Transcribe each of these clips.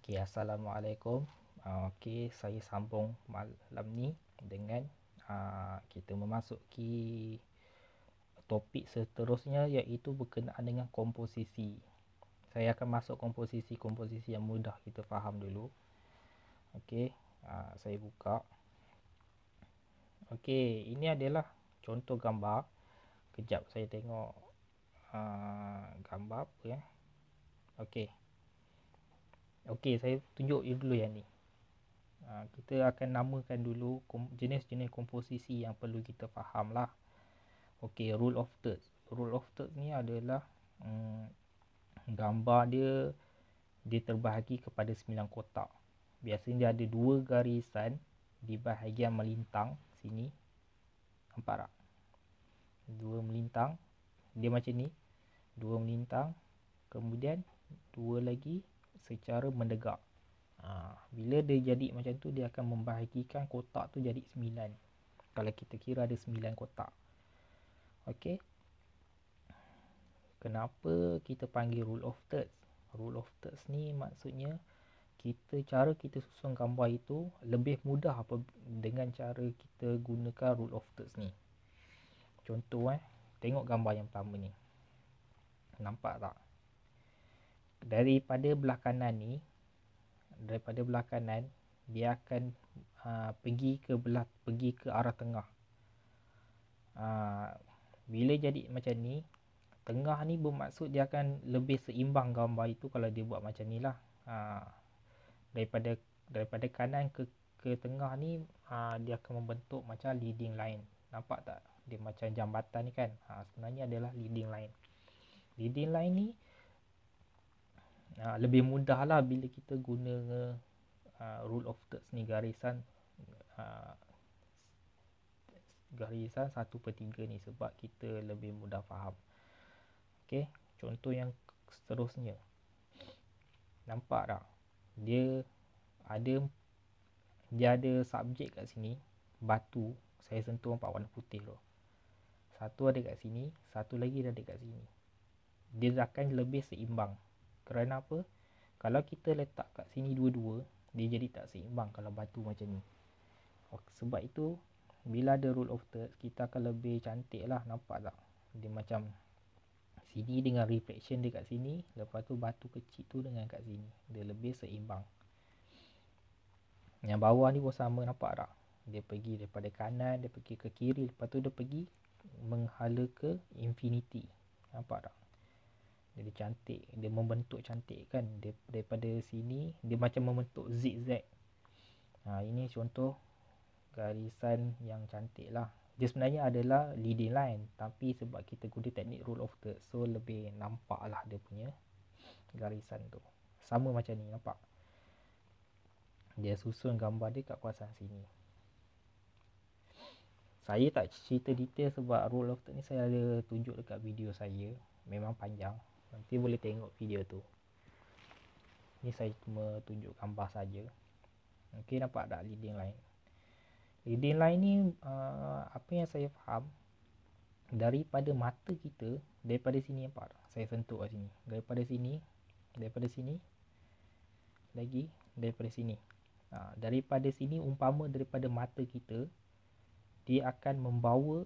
Okey, assalamualaikum. Uh, Okey, saya sambung malam ni dengan uh, kita memasuki topik seterusnya iaitu berkenaan dengan komposisi. Saya akan masuk komposisi-komposisi yang mudah kita faham dulu. Okey, uh, saya buka. Okey, ini adalah contoh gambar. Kejap saya tengok uh, gambar apa ya. Okey. Okey, saya tunjuk you dulu yang ni. Ha, kita akan namakan dulu kom- jenis-jenis komposisi yang perlu kita faham lah. Okey, rule of thirds. Rule of thirds ni adalah mm, gambar dia dia terbahagi kepada sembilan kotak. Biasanya dia ada dua garisan di bahagian melintang sini. Nampak tak? Dua melintang. Dia macam ni. Dua melintang. Kemudian dua lagi secara mendegak. Ha, bila dia jadi macam tu, dia akan membahagikan kotak tu jadi sembilan. Kalau kita kira ada sembilan kotak. Okey. Kenapa kita panggil rule of thirds? Rule of thirds ni maksudnya kita cara kita susun gambar itu lebih mudah apa dengan cara kita gunakan rule of thirds ni. Contoh eh, tengok gambar yang pertama ni. Nampak tak? daripada belah kanan ni daripada belah kanan dia akan uh, pergi ke belah pergi ke arah tengah. Uh, bila jadi macam ni tengah ni bermaksud dia akan lebih seimbang gambar itu kalau dia buat macam nilah. Ha ah, daripada daripada kanan ke ke tengah ni ha, dia akan membentuk macam leading line. Nampak tak? Dia macam jambatan ni kan. Ha sebenarnya adalah leading line. Leading line ni ha, lebih mudah lah bila kita guna uh, rule of thirds ni garisan uh, garisan satu per tiga ni sebab kita lebih mudah faham ok contoh yang seterusnya nampak tak dia ada dia ada subjek kat sini batu saya sentuh empat warna putih tu satu ada kat sini satu lagi ada kat sini dia akan lebih seimbang kerana apa? Kalau kita letak kat sini dua-dua, dia jadi tak seimbang kalau batu macam ni. Sebab itu, bila ada rule of thirds, kita akan lebih cantik lah. Nampak tak? Dia macam sini dengan reflection dia kat sini. Lepas tu batu kecil tu dengan kat sini. Dia lebih seimbang. Yang bawah ni pun sama nampak tak? Dia pergi daripada kanan, dia pergi ke kiri. Lepas tu dia pergi menghala ke infinity. Nampak tak? jadi cantik dia membentuk cantik kan dia, daripada sini dia macam membentuk zigzag ha, ini contoh garisan yang cantik lah dia sebenarnya adalah leading line tapi sebab kita guna teknik rule of third so lebih nampak lah dia punya garisan tu sama macam ni nampak dia susun gambar dia kat kawasan sini saya tak cerita detail sebab rule of third ni saya ada tunjuk dekat video saya memang panjang Nanti boleh tengok video tu. Ni saya cuma tunjuk gambar saja. Okey nampak tak leading line? Leading line ni uh, apa yang saya faham daripada mata kita daripada sini nampak tak? Saya sentuh kat sini. Daripada sini, daripada sini lagi daripada sini. Ha, daripada sini umpama daripada mata kita dia akan membawa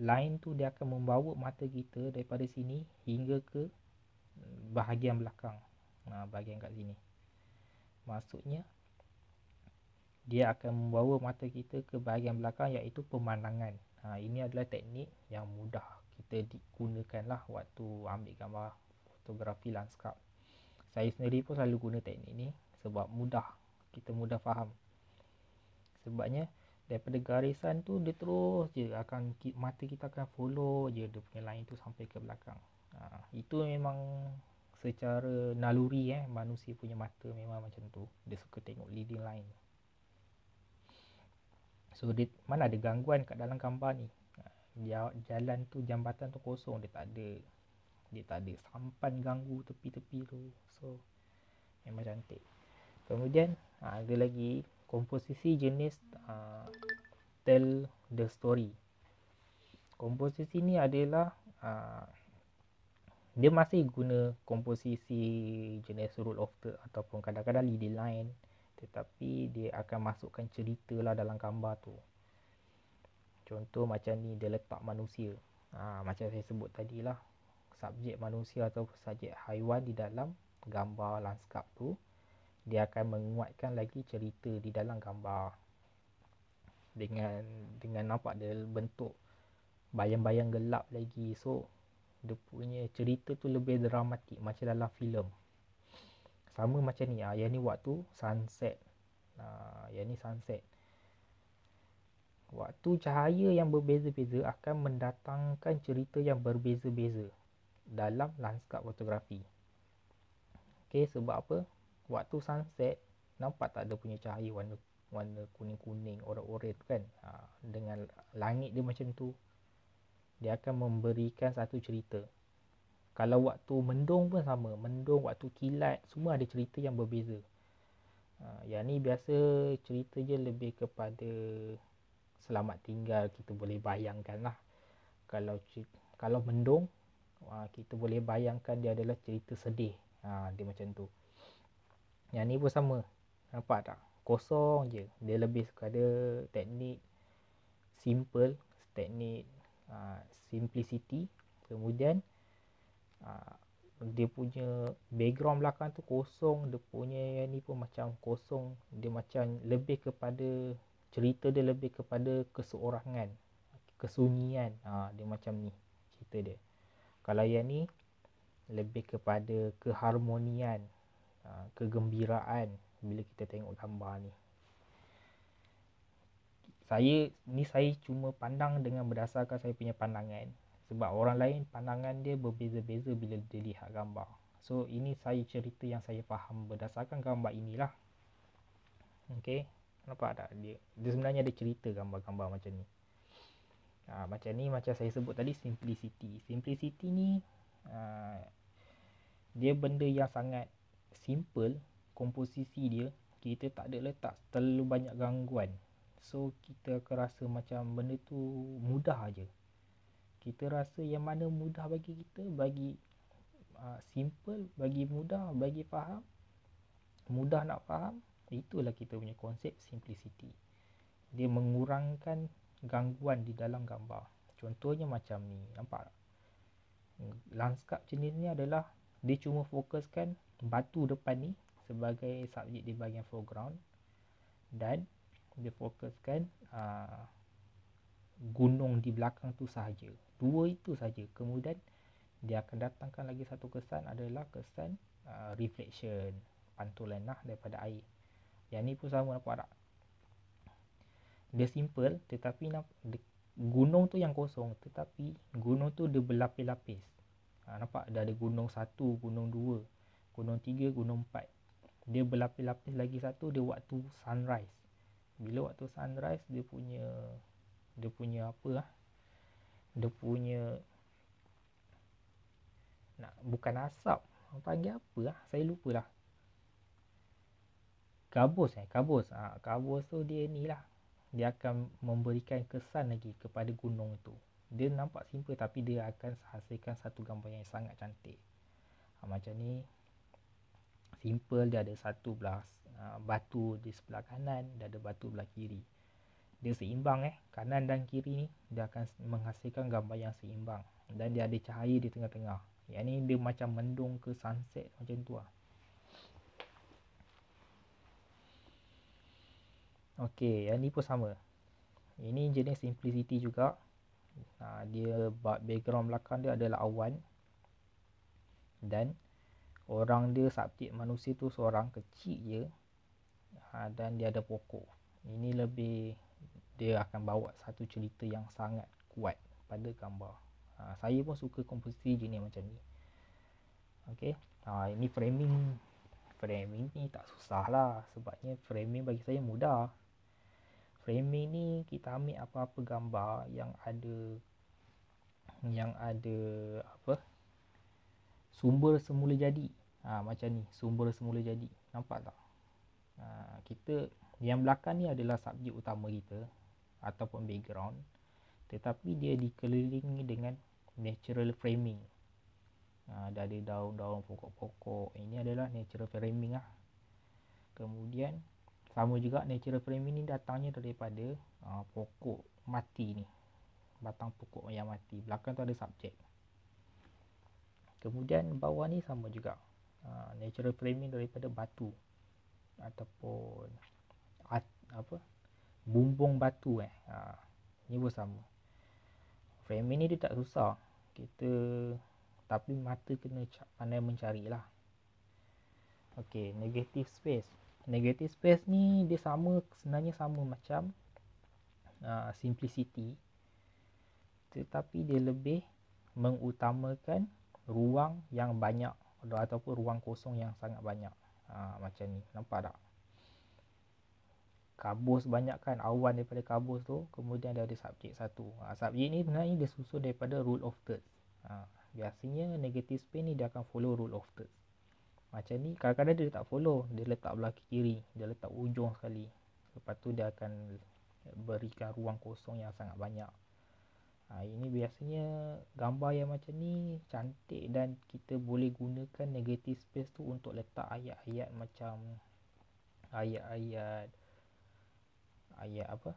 line tu dia akan membawa mata kita daripada sini hingga ke bahagian belakang nah bahagian kat sini maksudnya dia akan membawa mata kita ke bahagian belakang iaitu pemandangan uh, ini adalah teknik yang mudah kita digunakanlah waktu ambil gambar fotografi lanskap. saya sendiri pun selalu guna teknik ni sebab mudah kita mudah faham sebabnya daripada garisan tu dia terus je akan mata kita akan follow je dia punya line tu sampai ke belakang ha, itu memang secara naluri eh manusia punya mata memang macam tu dia suka tengok leading line so dia, mana ada gangguan kat dalam gambar ni ha, jalan tu jambatan tu kosong dia tak ada dia tak ada sampan ganggu tepi-tepi tu so memang cantik kemudian ha, ada lagi komposisi jenis ha, tell the story komposisi ni adalah ha, dia masih guna komposisi jenis rule of third ataupun kadang-kadang leading line tetapi dia akan masukkan cerita lah dalam gambar tu contoh macam ni dia letak manusia ha, macam saya sebut tadi lah subjek manusia atau subjek haiwan di dalam gambar lanskap tu dia akan menguatkan lagi cerita di dalam gambar dengan dengan nampak dia bentuk bayang-bayang gelap lagi so dia punya cerita tu lebih dramatik macam dalam filem sama macam ni ah yang ni waktu sunset ah yang ni sunset waktu cahaya yang berbeza-beza akan mendatangkan cerita yang berbeza-beza dalam lanskap fotografi okey sebab apa waktu sunset nampak tak ada punya cahaya warna warna kuning-kuning orang-orang kan ha, dengan langit dia macam tu dia akan memberikan satu cerita. Kalau waktu mendung pun sama, mendung waktu kilat semua ada cerita yang berbeza. Uh, yang ni biasa cerita je lebih kepada selamat tinggal kita boleh bayangkan lah. Kalau kalau mendung uh, kita boleh bayangkan dia adalah cerita sedih. Ha, dia macam tu. Yang ni pun sama. Nampak tak? Kosong je. Dia lebih kepada teknik simple. Teknik uh, simplicity kemudian uh, dia punya background belakang tu kosong dia punya yang ni pun macam kosong dia macam lebih kepada cerita dia lebih kepada keseorangan kesunyian uh, dia macam ni cerita dia kalau yang ni lebih kepada keharmonian uh, kegembiraan bila kita tengok gambar ni saya ni saya cuma pandang dengan berdasarkan saya punya pandangan sebab orang lain pandangan dia berbeza-beza bila dia lihat gambar so ini saya cerita yang saya faham berdasarkan gambar inilah okey nampak tak dia dia sebenarnya ada cerita gambar-gambar macam ni ha, macam ni macam saya sebut tadi simplicity simplicity ni ha, dia benda yang sangat simple komposisi dia kita tak ada letak terlalu banyak gangguan So kita akan rasa macam benda tu mudah aje. Kita rasa yang mana mudah bagi kita Bagi uh, simple, bagi mudah, bagi faham Mudah nak faham Itulah kita punya konsep simplicity Dia mengurangkan gangguan di dalam gambar Contohnya macam ni, nampak tak? Landscape jenis ni adalah Dia cuma fokuskan batu depan ni Sebagai subjek di bahagian foreground Dan dia fokuskan uh, gunung di belakang tu sahaja dua itu saja kemudian dia akan datangkan lagi satu kesan adalah kesan uh, reflection pantulan lah daripada air yang ni pun sama nampak tak dia simple tetapi nampak, gunung tu yang kosong tetapi gunung tu dia berlapis-lapis ha, nampak dia ada gunung satu gunung dua gunung tiga gunung empat dia berlapis-lapis lagi satu dia waktu sunrise bila waktu sunrise dia punya dia punya apa dia punya nak bukan asap orang panggil apa lah saya lupalah kabus eh kabus ah ha, kabus tu dia ni lah dia akan memberikan kesan lagi kepada gunung tu dia nampak simple tapi dia akan hasilkan satu gambar yang sangat cantik ha, macam ni simple dia ada satu belah uh, batu di sebelah kanan dan ada batu belah kiri dia seimbang eh kanan dan kiri ni dia akan menghasilkan gambar yang seimbang dan dia ada cahaya di tengah-tengah yang ni dia macam mendung ke sunset macam tu lah ok yang ni pun sama ini jenis simplicity juga uh, dia background belakang dia adalah awan dan Orang dia subtip manusia tu seorang kecil je ha, Dan dia ada pokok Ini lebih dia akan bawa satu cerita yang sangat kuat pada gambar ha, Saya pun suka komposisi jenis macam ni Okay, ha, ini framing Framing ni tak susah lah Sebabnya framing bagi saya mudah Framing ni kita ambil apa-apa gambar yang ada yang ada apa sumber semula jadi ha, macam ni sumber semula jadi nampak tak ha, kita yang belakang ni adalah subjek utama kita ataupun background tetapi dia dikelilingi dengan natural framing ha, dari daun-daun pokok-pokok ini adalah natural framing lah kemudian sama juga natural framing ni datangnya daripada ha, pokok mati ni batang pokok yang mati belakang tu ada subjek Kemudian bawah ni sama juga uh, natural framing daripada batu ataupun at, apa bumbung batu eh. Ha, ni pun sama. Framing ni dia tak susah. Kita tapi mata kena pandai lah. Okey, negative space. Negative space ni dia sama sebenarnya sama macam uh, simplicity tetapi dia lebih mengutamakan ruang yang banyak ataupun ruang kosong yang sangat banyak ha, macam ni nampak tak kabus banyak kan awan daripada kabus tu kemudian dia ada subjek satu ha, subjek ni sebenarnya dia susun daripada rule of thirds ha, biasanya negative space ni dia akan follow rule of thirds macam ni kadang-kadang dia tak follow dia letak belah kiri dia letak ujung sekali lepas tu dia akan berikan ruang kosong yang sangat banyak Ha, ini biasanya gambar yang macam ni cantik dan kita boleh gunakan negative space tu untuk letak ayat-ayat macam ayat-ayat ayat apa?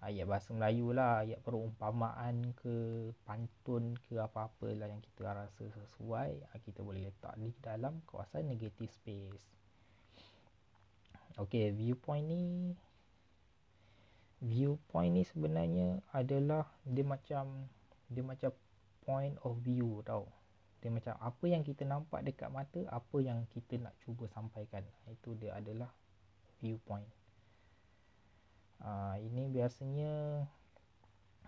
Ayat bahasa Melayu lah, ayat perumpamaan ke pantun ke apa-apa lah yang kita rasa sesuai ha, Kita boleh letak di dalam kawasan negative space Okay, viewpoint ni viewpoint ni sebenarnya adalah dia macam dia macam point of view tau. Dia macam apa yang kita nampak dekat mata, apa yang kita nak cuba sampaikan. Itu dia adalah viewpoint. Uh, ini biasanya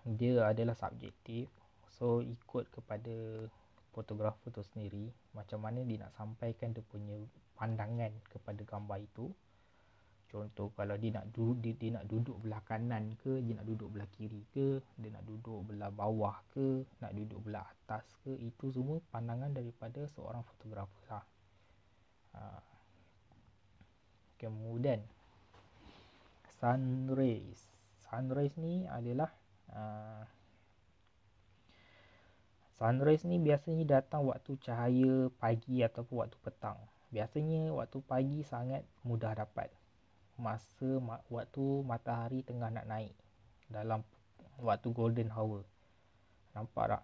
dia adalah subjektif. So ikut kepada fotografer tu sendiri macam mana dia nak sampaikan dia punya pandangan kepada gambar itu. Contoh kalau dia nak duduk dia, dia nak duduk belah kanan ke, dia nak duduk belah kiri ke, dia nak duduk belah bawah ke, nak duduk belah atas ke, itu semua pandangan daripada seorang fotografer lah. Ha. Kemudian sunrise. Sunrise ni adalah uh, sunrise ni biasanya datang waktu cahaya pagi ataupun waktu petang. Biasanya waktu pagi sangat mudah dapat masa waktu matahari tengah nak naik dalam waktu golden hour nampak tak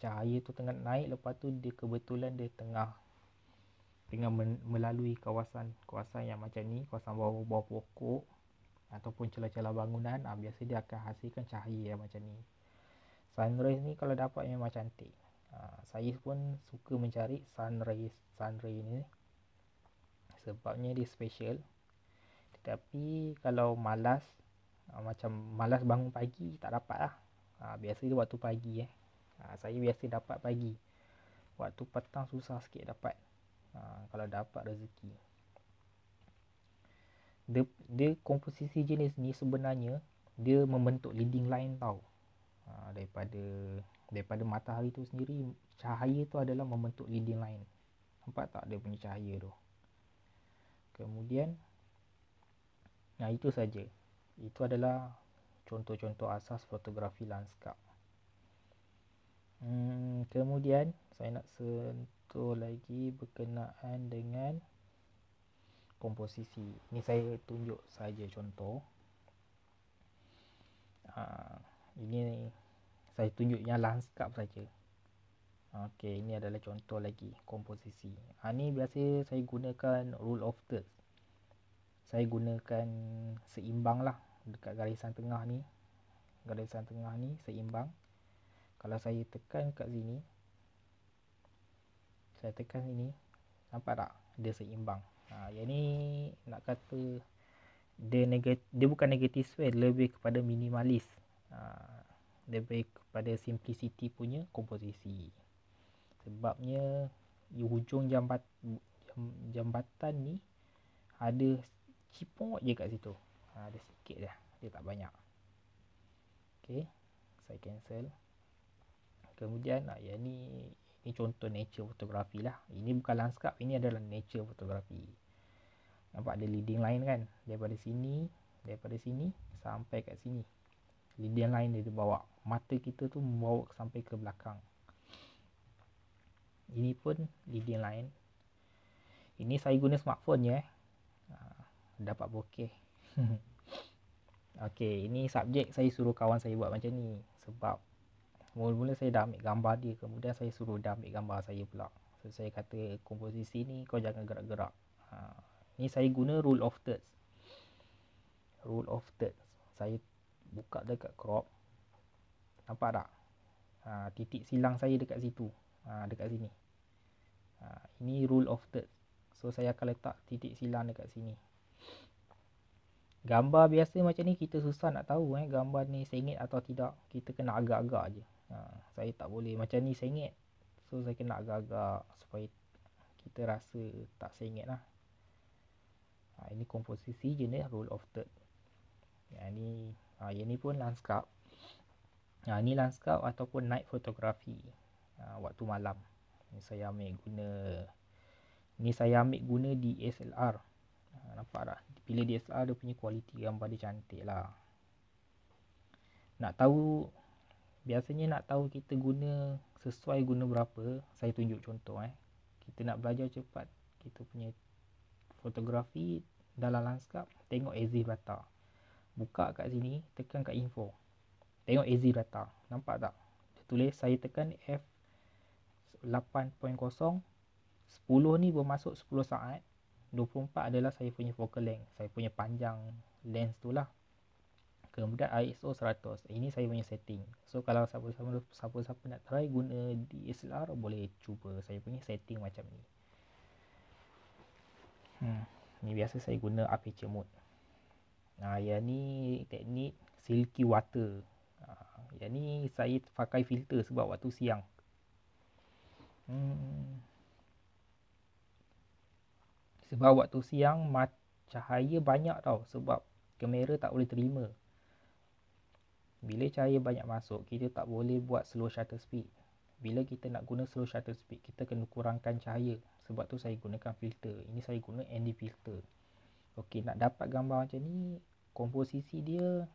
cahaya tu tengah naik lepas tu dia kebetulan dia tengah tengah melalui kawasan kawasan yang macam ni kawasan bawah bawah pokok ataupun celah-celah bangunan ha, biasa dia akan hasilkan cahaya yang macam ni sunrise ni kalau dapat memang cantik ha, saya pun suka mencari sunrise sunrise ni sebabnya dia special tapi kalau malas uh, Macam malas bangun pagi tak dapat lah uh, Biasa dia waktu pagi eh uh, Saya biasa dapat pagi Waktu petang susah sikit dapat uh, Kalau dapat rezeki dia, dia komposisi jenis ni sebenarnya Dia membentuk leading line tau uh, Daripada Daripada matahari tu sendiri Cahaya tu adalah membentuk leading line Nampak tak dia punya cahaya tu Kemudian Nah itu saja. Itu adalah contoh-contoh asas fotografi lanskap. Hmm, kemudian saya nak sentuh lagi berkenaan dengan komposisi. Ini saya tunjuk saja contoh. Ha, ini saya tunjuknya yang lanskap saja. Okey, ini adalah contoh lagi komposisi. Ha, ini biasa saya gunakan rule of thirds saya gunakan seimbang lah dekat garisan tengah ni garisan tengah ni seimbang kalau saya tekan kat sini saya tekan sini nampak tak dia seimbang ha, yang ni nak kata dia negatif dia bukan negatif sweat lebih kepada minimalis ha, lebih kepada simplicity punya komposisi sebabnya di hujung jambat, jambatan ni ada cipok je kat situ. Ha, ada sikit je. Dia tak banyak. Okay. Saya cancel. Kemudian nak ah, yang ni ini contoh nature photography lah. Ini bukan landscape, ini adalah nature photography. Nampak ada leading line kan? Daripada sini, daripada sini sampai kat sini. Leading line dia, dia mata kita tu membawa sampai ke belakang. Ini pun leading line. Ini saya guna smartphone je eh dapat bokeh Okay, ini subjek saya suruh kawan saya buat macam ni Sebab Mula-mula saya dah ambil gambar dia Kemudian saya suruh dia ambil gambar saya pula so, Saya kata komposisi ni kau jangan gerak-gerak ha. Ni saya guna rule of thirds Rule of thirds Saya buka dekat crop Nampak tak? Ha, titik silang saya dekat situ ha, Dekat sini ha, Ini rule of thirds So saya akan letak titik silang dekat sini Gambar biasa macam ni kita susah nak tahu eh gambar ni sengit atau tidak. Kita kena agak-agak aje Ha, saya tak boleh macam ni sengit. So saya kena agak-agak supaya kita rasa tak sengit lah. Ha, ini komposisi je ni rule of third. Yang ha, ni, ha, yang ni pun landscape. Ha, ni landscape ataupun night photography. Ha, waktu malam. Ni saya ambil guna. Ni saya ambil guna DSLR. Uh, Ah, nampak tak bila DSLR dia punya kualiti gambar dia cantik lah nak tahu biasanya nak tahu kita guna sesuai guna berapa saya tunjuk contoh eh kita nak belajar cepat kita punya fotografi dalam lanskap tengok AZ data buka kat sini tekan kat info tengok AZ data nampak tak dia tulis saya tekan F 8.0 10 ni bermaksud 10 saat 24 adalah saya punya focal length saya punya panjang lens tu lah kemudian ISO 100 ini saya punya setting so kalau siapa-siapa siapa-siapa nak try guna DSLR boleh cuba saya punya setting macam ni hmm. ni biasa saya guna aperture mode nah, yang ni teknik silky water ah, yang ni saya pakai filter sebab waktu siang hmm. Sebab waktu siang mat, cahaya banyak tau sebab kamera tak boleh terima. Bila cahaya banyak masuk, kita tak boleh buat slow shutter speed. Bila kita nak guna slow shutter speed, kita kena kurangkan cahaya. Sebab tu saya gunakan filter. Ini saya guna ND filter. Okey, nak dapat gambar macam ni, komposisi dia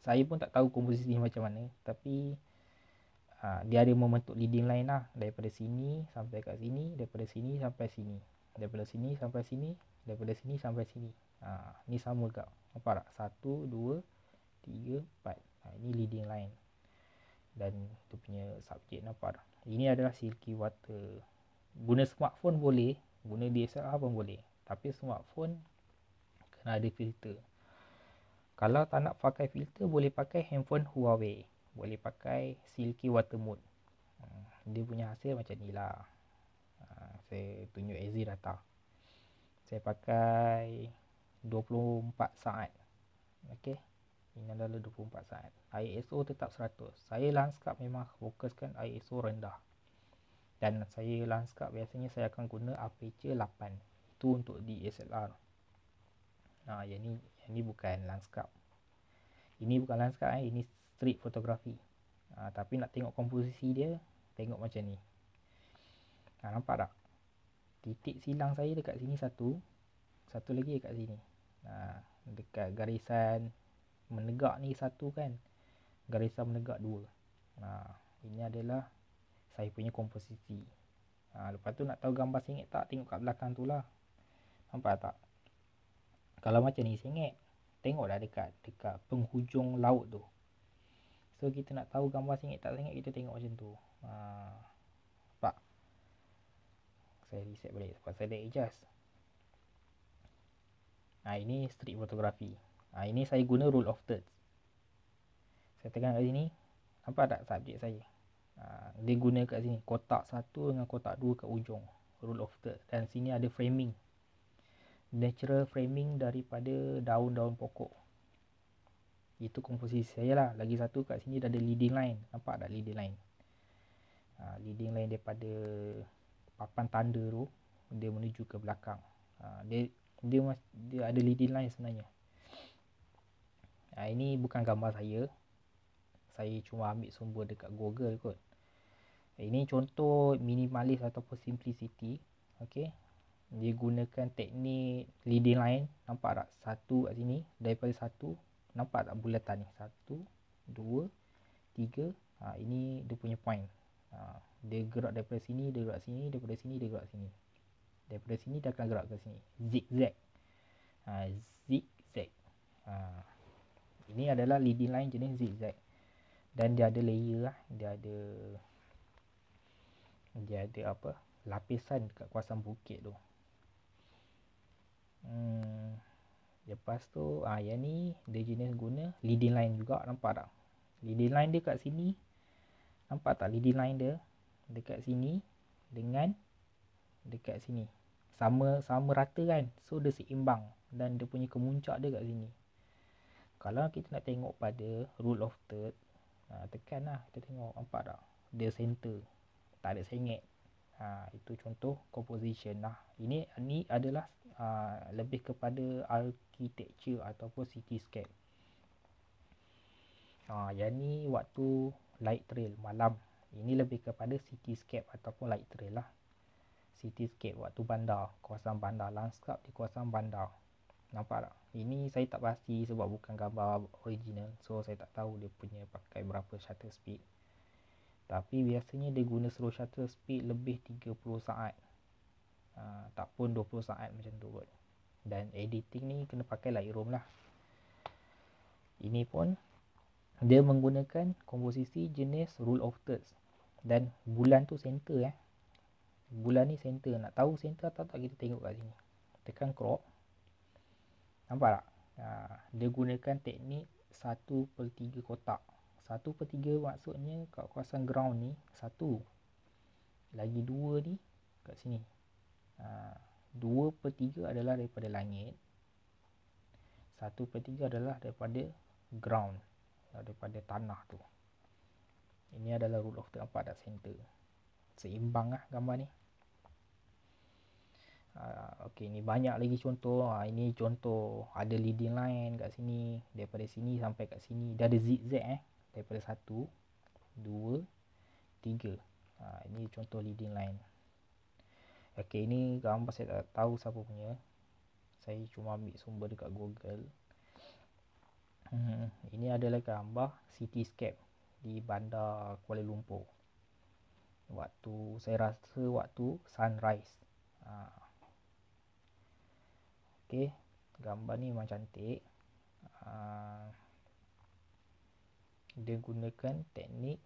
saya pun tak tahu komposisi macam mana tapi aa, ah, dia ada membentuk leading lain lah daripada sini sampai kat sini daripada sini sampai sini daripada sini sampai sini daripada sini sampai sini ha, ni sama juga nampak tak 1 2 3 4 ha, ini leading line dan tu punya subjek nampak tak ini adalah silky water guna smartphone boleh guna DSLR pun boleh tapi smartphone kena ada filter kalau tak nak pakai filter boleh pakai handphone Huawei boleh pakai silky water mode hmm, dia punya hasil macam ni lah saya tunjuk AZ data saya pakai 24 saat okey ini adalah 24 saat ISO tetap 100 saya landscape memang fokuskan ISO rendah dan saya landscape biasanya saya akan guna aperture 8 itu untuk DSLR nah ha, yang ni yang ni bukan landscape ini bukan landscape eh. ini street photography ha, tapi nak tengok komposisi dia tengok macam ni ha, nampak tak titik silang saya dekat sini satu satu lagi dekat sini ha, dekat garisan menegak ni satu kan garisan menegak dua ha, ini adalah saya punya komposisi ha, lepas tu nak tahu gambar singit tak tengok kat belakang tu lah nampak tak kalau macam ni tengok tengoklah dekat dekat penghujung laut tu so kita nak tahu gambar singit tak singit kita tengok macam tu ha, saya reset balik sebab saya dah adjust ha, ini street photography ha, ini saya guna rule of thirds saya tekan kat sini nampak tak subjek saya ha, dia guna kat sini kotak satu dengan kotak dua kat ujung rule of thirds dan sini ada framing natural framing daripada daun-daun pokok itu komposisi saya lah lagi satu kat sini dah ada leading line nampak tak leading line ha, leading line daripada papan tanda tu dia menuju ke belakang ha, dia dia dia ada leading line sebenarnya ha, ini bukan gambar saya saya cuma ambil sumber dekat Google kot ini contoh minimalis ataupun simplicity okey dia gunakan teknik leading line nampak tak satu kat sini daripada satu nampak tak bulatan ni satu dua tiga ha, ini dia punya point ha, dia gerak daripada sini, dia gerak sini, daripada sini, dia gerak sini. Daripada sini dia akan gerak ke sini. Zigzag. Ha, zigzag. Ha, ini adalah leading line jenis zigzag. Dan dia ada layer lah. Dia ada dia ada apa lapisan dekat kawasan bukit tu hmm. lepas tu ah yang ni dia jenis guna leading line juga nampak tak leading line dia kat sini nampak tak leading line dia dekat sini dengan dekat sini sama sama rata kan so dia seimbang dan dia punya kemuncak dia kat sini kalau kita nak tengok pada rule of third ha, tekan lah kita tengok nampak tak dia center tak ada sengit ha, itu contoh composition lah ini ini adalah ha, lebih kepada architecture ataupun cityscape ha, yang ni waktu light trail malam. Ini lebih kepada cityscape ataupun light trail lah. Cityscape waktu bandar, kawasan bandar, landscape di kawasan bandar. Nampak tak? Ini saya tak pasti sebab bukan gambar original. So saya tak tahu dia punya pakai berapa shutter speed. Tapi biasanya dia guna slow shutter speed lebih 30 saat. Uh, tak pun 20 saat macam tu kot. Dan editing ni kena pakai Lightroom lah. Ini pun dia menggunakan komposisi jenis rule of thirds dan bulan tu center eh bulan ni center nak tahu center atau tak kita tengok kat sini tekan crop nampak tak ha, dia gunakan teknik 1 per 3 kotak 1 per 3 maksudnya kat kawasan ground ni 1 lagi 2 ni kat sini ha, 2 per 3 adalah daripada langit 1 per 3 adalah daripada ground daripada tanah tu. Ini adalah rule of the empat dan center. Seimbang ah gambar ni. Ah, okay, ini banyak lagi contoh. Ah, ini contoh ada leading line kat sini. Daripada sini sampai kat sini. Dia ada zigzag eh. Daripada satu, dua, tiga. Ah, ini contoh leading line. Okay, ini gambar saya tak tahu siapa punya. Saya cuma ambil sumber dekat Google. Hmm, ini adalah gambar cityscape di bandar Kuala Lumpur waktu saya rasa waktu sunrise ha. ok gambar ni memang cantik ha. dia gunakan teknik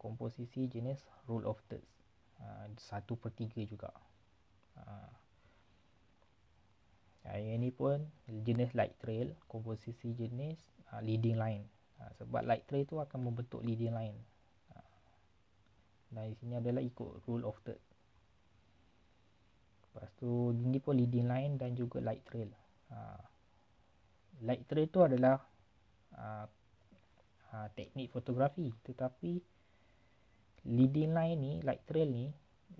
komposisi jenis rule of thirds ha, satu ha. per tiga juga ha. Yang ini pun jenis light trail, komposisi jenis uh, leading line uh, sebab light tray tu akan membentuk leading line uh, dan di sini adalah ikut rule of third lepas tu ini pun leading line dan juga light trail uh, light tray tu adalah uh, uh, teknik fotografi tetapi leading line ni light trail ni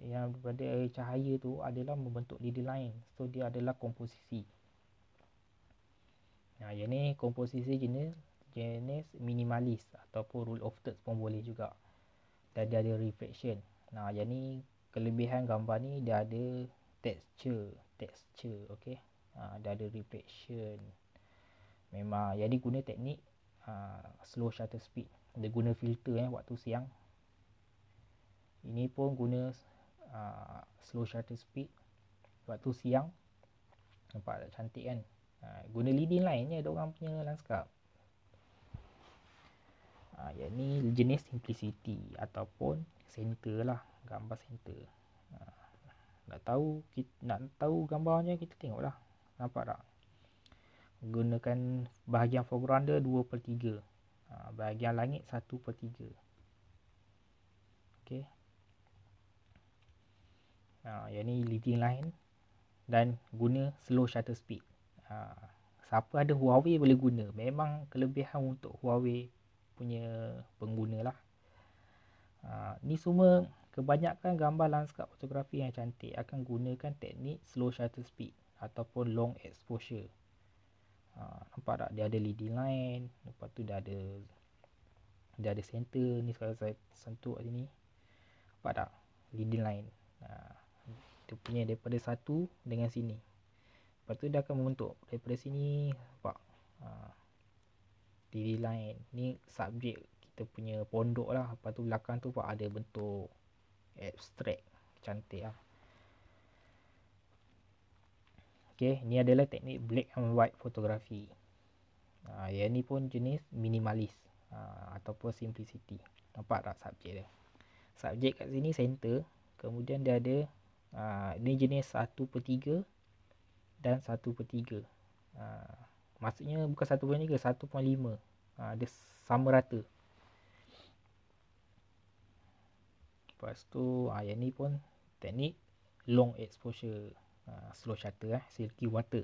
yang daripada cahaya tu adalah membentuk leading line so dia adalah komposisi nah ha, yang ni komposisi jenis jenis minimalis ataupun rule of thirds pun boleh juga. Dan dia ada reflection. Nah, ha, yang ni kelebihan gambar ni dia ada texture, texture, okey. Ha, dia ada reflection. Memang jadi guna teknik ha, slow shutter speed. Dia guna filter eh waktu siang. Ini pun guna ha, slow shutter speed waktu siang. Nampak tak cantik kan? ha, guna leading line je dia orang punya landscape ha, yang ni jenis simplicity ataupun center lah gambar center ha, nak tahu kita, nak tahu gambarnya kita tengok lah nampak tak gunakan bahagian foreground dia 2 per 3 ha, bahagian langit 1 per 3 ok ha, yang ni leading line dan guna slow shutter speed ha. Siapa ada Huawei boleh guna Memang kelebihan untuk Huawei punya pengguna lah ha. Ni semua kebanyakan gambar lanskap fotografi yang cantik Akan gunakan teknik slow shutter speed Ataupun long exposure ha. Nampak tak dia ada leading line Lepas tu dia ada Dia ada center Ni saya, saya sentuh kat sini Nampak tak leading line ha. Dia punya daripada satu dengan sini Lepas tu dia akan membentuk daripada sini nampak ha. TV lain ni subjek kita punya pondok lah lepas tu belakang tu pak ada bentuk abstract cantik lah Okay, ni adalah teknik black and white photography. Ha, yang ni pun jenis minimalis ha, ataupun simplicity. Nampak tak subjek dia? Subjek kat sini center. Kemudian dia ada, ha, ni jenis 1 per dan 1.3 uh, ah, maksudnya bukan 1.3 1.5 uh, dia sama rata lepas tu uh, yang ni pun teknik long exposure uh, slow shutter eh, silky water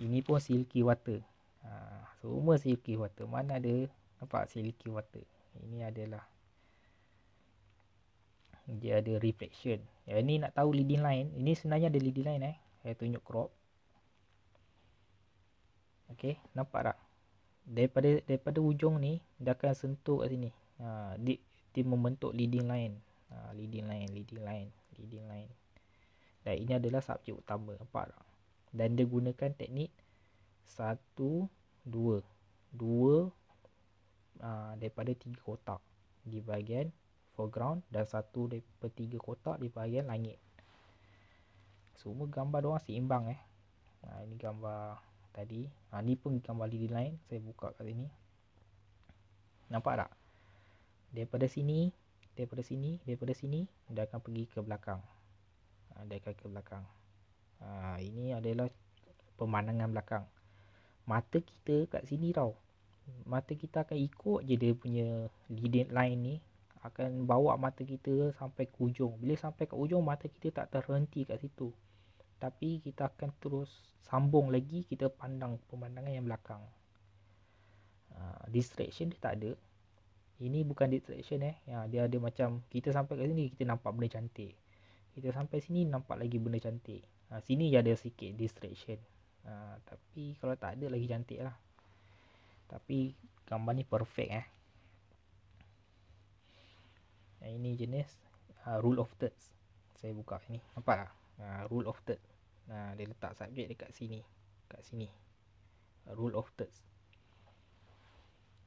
ini pun silky water uh, semua silky water mana ada nampak silky water ini adalah dia ada reflection. Yang ni nak tahu leading line. Ini sebenarnya ada leading line eh saya tunjuk crop okey nampak tak daripada daripada ujung ni dia akan sentuh kat sini ha di dia membentuk leading line ha, leading line leading line leading line dan ini adalah subjek utama nampak tak dan dia gunakan teknik 1 2 2 ha, daripada 3 kotak di bahagian foreground dan 1 daripada 3 kotak di bahagian langit semua gambar dia orang seimbang eh. Ha, ini gambar tadi. Ha, ni pun gambar lidi lain. Saya buka kat sini. Nampak tak? Daripada sini, daripada sini, daripada sini, dia akan pergi ke belakang. Ha, dia akan ke belakang. Ha, ini adalah pemandangan belakang. Mata kita kat sini tau. Mata kita akan ikut je dia punya leading line ni akan bawa mata kita sampai ke hujung. Bila sampai ke ujung mata kita tak terhenti kat situ tapi kita akan terus sambung lagi kita pandang pemandangan yang belakang. Uh, distraction dia tak ada. Ini bukan distraction eh. Ya, dia ada macam kita sampai kat sini kita nampak benda cantik. Kita sampai sini nampak lagi benda cantik. Uh, sini ada sikit distraction. Uh, tapi kalau tak ada lagi cantik lah. Tapi gambar ni perfect eh. Nah, ini jenis uh, rule of thirds. Saya buka ni. Nampak tak? Uh, rule of thirds. Nah, dia letak subjek dekat sini. Kat sini. Uh, rule of thirds.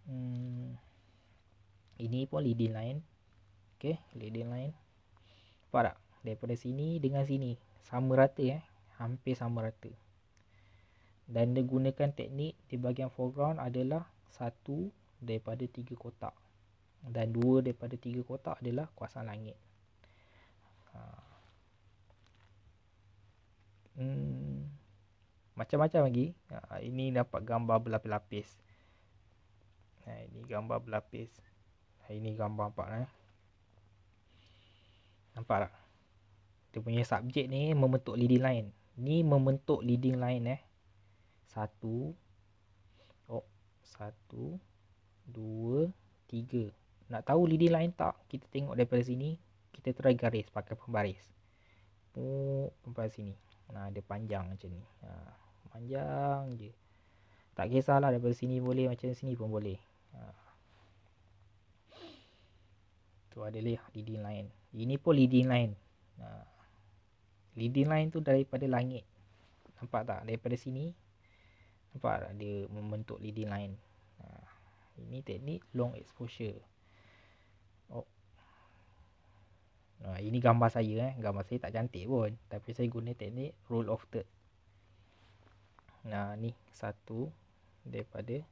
Hmm. Ini pun leading line. Okay, leading line. Nampak tak? Daripada sini dengan sini. Sama rata eh. Hampir sama rata. Dan dia gunakan teknik di bahagian foreground adalah satu daripada tiga kotak. Dan dua daripada tiga kotak adalah kuasa langit. Haa. Ah hmm, macam-macam lagi ha, ini dapat gambar berlapis-lapis ha, ini gambar berlapis ha, ini gambar nampak eh? nampak tak dia punya subjek ni membentuk leading line ni membentuk leading line eh satu oh satu dua tiga nak tahu leading line tak kita tengok daripada sini kita try garis pakai pembaris Pembaris sini Nah, dia panjang macam ni. Ha, panjang je. Tak kisahlah daripada sini boleh macam sini pun boleh. Ha. Tu ada leh leading line. Ini pun leading line. Ha. Leading line tu daripada langit. Nampak tak? Daripada sini. Nampak tak? Dia membentuk leading line. Ha. Ini teknik long exposure. Uh, ini gambar saya eh. Gambar saya tak cantik pun. Tapi saya guna teknik rule of third. Nah, ni satu daripada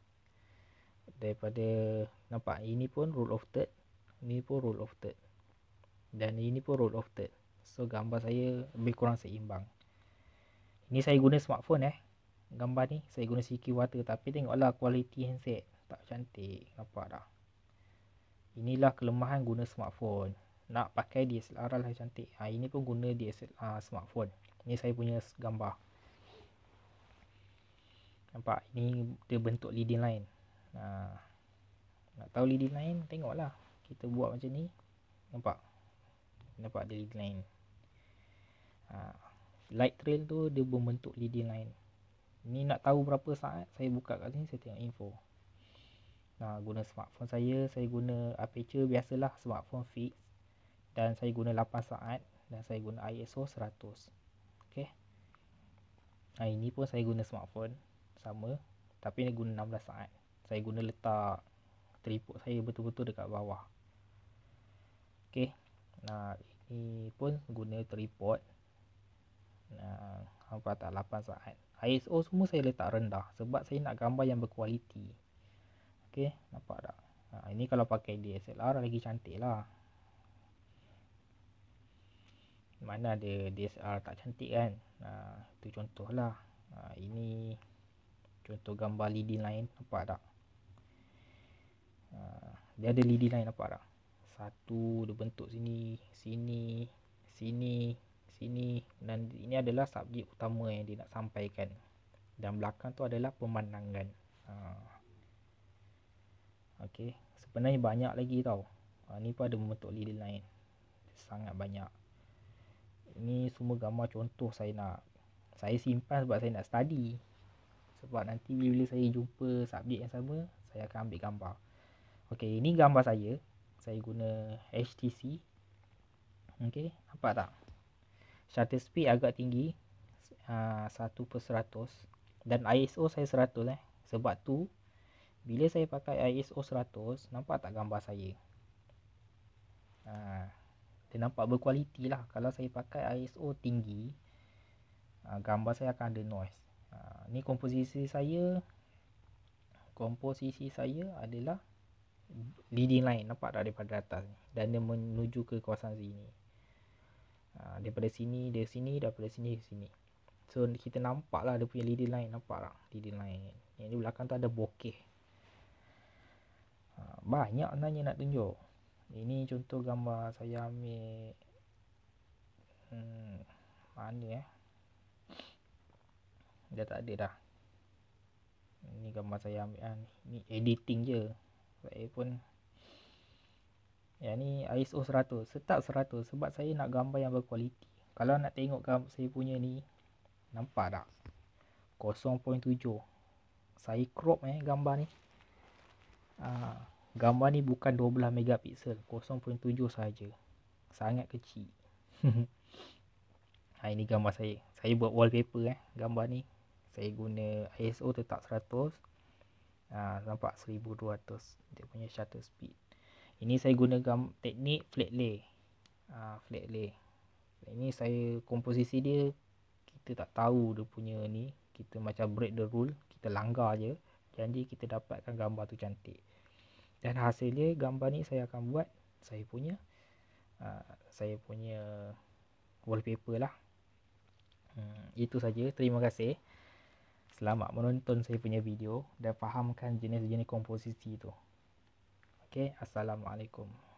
daripada nampak ini pun rule of third. Ini pun rule of third. Dan ini pun rule of third. So gambar saya lebih kurang seimbang. Ini saya guna smartphone eh. Gambar ni saya guna CQ water tapi tengoklah kualiti handset tak cantik. Nampak tak? Inilah kelemahan guna smartphone nak pakai DSLR lah cantik. Ha, ini pun guna DSLR uh, ha, smartphone. Ini saya punya gambar. Nampak? Ini dia bentuk leading line. Ha. Nak tahu leading line? Tengoklah. Kita buat macam ni. Nampak? Nampak ada leading line. Ha. Light trail tu dia membentuk leading line. Ini nak tahu berapa saat? Saya buka kat sini. Saya tengok info. Ha, guna smartphone saya. Saya guna aperture biasalah. Smartphone fit dan saya guna 8 saat dan saya guna ISO 100 okey nah ini pun saya guna smartphone sama tapi ni guna 16 saat saya guna letak tripod saya betul-betul dekat bawah okey nah ini pun guna tripod nah apa tak 8 saat ISO semua saya letak rendah sebab saya nak gambar yang berkualiti okey nampak tak ha, ini kalau pakai DSLR lagi cantik lah mana ada DSLR tak cantik kan uh, itu contoh lah uh, ah, ini contoh gambar lidi e lain nampak tak uh, dia ada lidi e lain nampak tak satu dia bentuk sini sini sini sini dan ini adalah subjek utama yang dia nak sampaikan dan belakang tu adalah pemandangan uh, Okay sebenarnya banyak lagi tau uh, ni pun ada membentuk leading line sangat banyak ini semua gambar contoh saya nak Saya simpan sebab saya nak study Sebab nanti bila saya jumpa subjek yang sama Saya akan ambil gambar Okay, ini gambar saya Saya guna HTC Okay, nampak tak? Shutter speed agak tinggi uh, ah, 1 per 100 Dan ISO saya 100 eh Sebab tu Bila saya pakai ISO 100 Nampak tak gambar saya? Haa uh, dia nampak berkualiti lah kalau saya pakai ISO tinggi ah, gambar saya akan ada noise ah, ni komposisi saya komposisi saya adalah leading line nampak tak daripada atas ni dan dia menuju ke kawasan sini ah, daripada sini dia sini daripada sini ke sini so kita nampak lah dia punya leading line nampak tak leading line yang di belakang tu ada bokeh banyak nanya nak tunjuk ini contoh gambar saya ambil hmm, Mana eh Dah tak ada dah Ini gambar saya ambil kan ah, Ini editing je Saya pun Yang ni ISO 100 tak 100 Sebab saya nak gambar yang berkualiti Kalau nak tengok gambar saya punya ni Nampak tak 0.7 Saya crop eh gambar ni Haa uh gambar ni bukan 12 megapiksel 0.7 saja sangat kecil ha, ini gambar saya saya buat wallpaper eh gambar ni saya guna ISO tetap 100 ha, nampak 1200 dia punya shutter speed ini saya guna gam- teknik flat lay ha, flat lay ini saya komposisi dia kita tak tahu dia punya ni kita macam break the rule kita langgar je janji kita dapatkan gambar tu cantik dan hasilnya gambar ni saya akan buat saya punya uh, saya punya wallpaper lah hmm, itu saja terima kasih selamat menonton saya punya video dan fahamkan jenis-jenis komposisi tu okay assalamualaikum